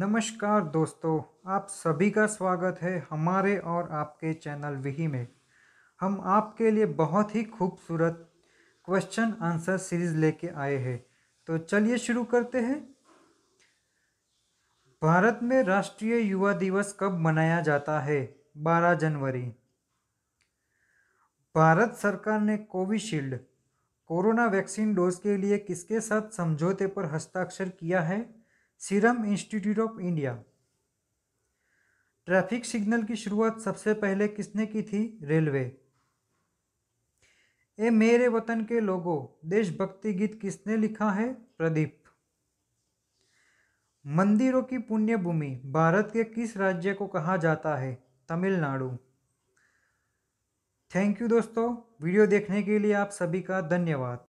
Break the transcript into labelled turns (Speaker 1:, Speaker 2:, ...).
Speaker 1: नमस्कार दोस्तों आप सभी का स्वागत है हमारे और आपके चैनल विही में हम आपके लिए बहुत ही खूबसूरत क्वेश्चन आंसर सीरीज लेके आए हैं तो चलिए शुरू करते हैं भारत में राष्ट्रीय युवा दिवस कब मनाया जाता है बारह जनवरी भारत सरकार ने कोविशील्ड कोरोना वैक्सीन डोज के लिए किसके साथ समझौते पर हस्ताक्षर किया है Serum Institute of India traffic signal की शुरुआत सबसे पहले किसने की थी रेलवे ए मेरे वतन के लोगों देशभक्ति गीत किसने लिखा है प्रदीप मंदिरों की पुण्य भूमि भारत के किस राज्य को कहा जाता है तमिलनाडु थैंक यू दोस्तों वीडियो देखने के लिए आप सभी का धन्यवाद